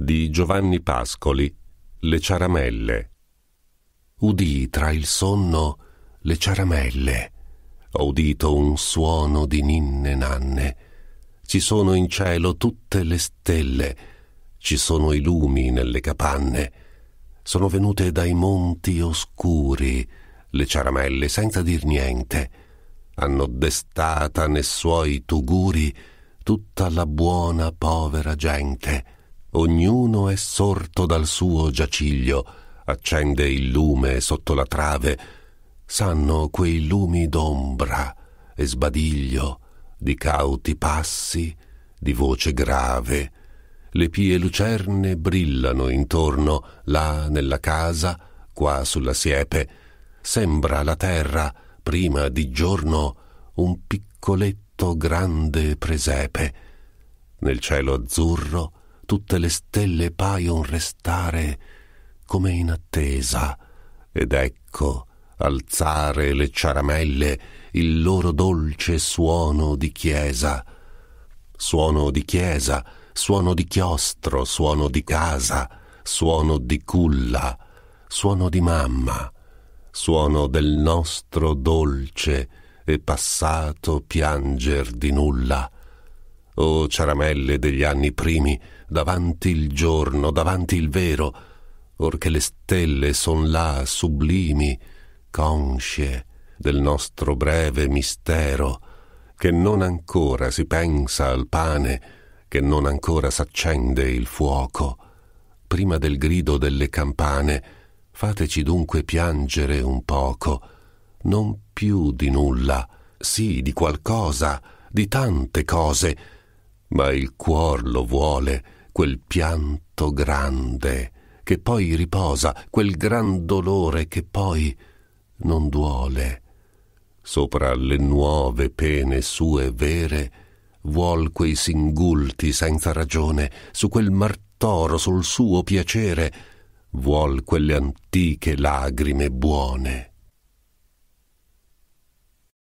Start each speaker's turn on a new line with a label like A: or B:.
A: di Giovanni Pascoli Le ciaramelle. Udì tra il sonno le ciaramelle. Ho udito un suono di ninne nanne. Ci sono in cielo tutte le stelle. Ci sono i lumi nelle capanne. Sono venute dai monti oscuri le ciaramelle senza dir niente. Hanno destata nei suoi tuguri tutta la buona povera gente Ognuno è sorto dal suo giaciglio, accende il lume sotto la trave, sanno quei lumi d'ombra e sbadiglio, di cauti passi, di voce grave. Le pie lucerne brillano intorno, là nella casa, qua sulla siepe. Sembra la terra, prima di giorno, un piccoletto grande presepe. Nel cielo azzurro, tutte le stelle paion restare come in attesa, ed ecco alzare le ciaramelle il loro dolce suono di chiesa. Suono di chiesa, suono di chiostro, suono di casa, suono di culla, suono di mamma, suono del nostro dolce e passato pianger di nulla o oh, ciaramelle degli anni primi, davanti il giorno, davanti il vero, or che le stelle son là sublimi, conscie del nostro breve mistero, che non ancora si pensa al pane, che non ancora s'accende il fuoco. Prima del grido delle campane, fateci dunque piangere un poco, non più di nulla, sì di qualcosa, di tante cose, ma il cuor lo vuole quel pianto grande che poi riposa, quel gran dolore che poi non duole. Sopra le nuove pene sue vere, vuol quei singulti senza ragione, su quel martoro, sul suo piacere, vuol quelle antiche lagrime buone.